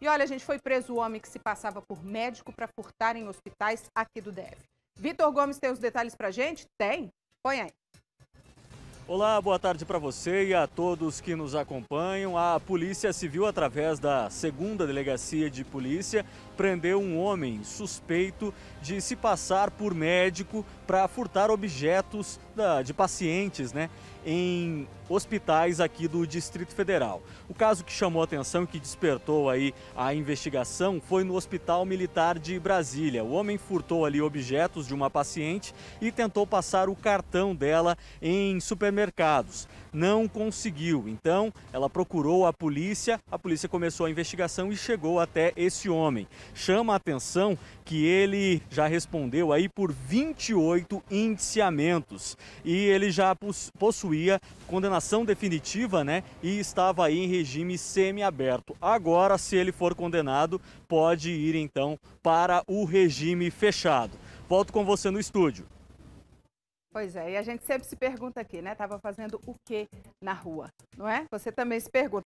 E olha, a gente foi preso o homem que se passava por médico para furtar em hospitais aqui do DF. Vitor Gomes tem os detalhes pra gente? Tem? Põe aí. Olá, boa tarde para você e a todos que nos acompanham. A Polícia Civil, através da segunda delegacia de polícia, prendeu um homem suspeito de se passar por médico para furtar objetos de pacientes né, em hospitais aqui do Distrito Federal. O caso que chamou atenção e que despertou aí a investigação foi no Hospital Militar de Brasília. O homem furtou ali objetos de uma paciente e tentou passar o cartão dela em supermercado supermercados. Não conseguiu, então ela procurou a polícia, a polícia começou a investigação e chegou até esse homem. Chama a atenção que ele já respondeu aí por 28 indiciamentos e ele já possuía condenação definitiva, né? E estava aí em regime semiaberto. Agora, se ele for condenado, pode ir então para o regime fechado. Volto com você no estúdio. Pois é, e a gente sempre se pergunta aqui, né? Tava fazendo o que na rua, não é? Você também se pergunta.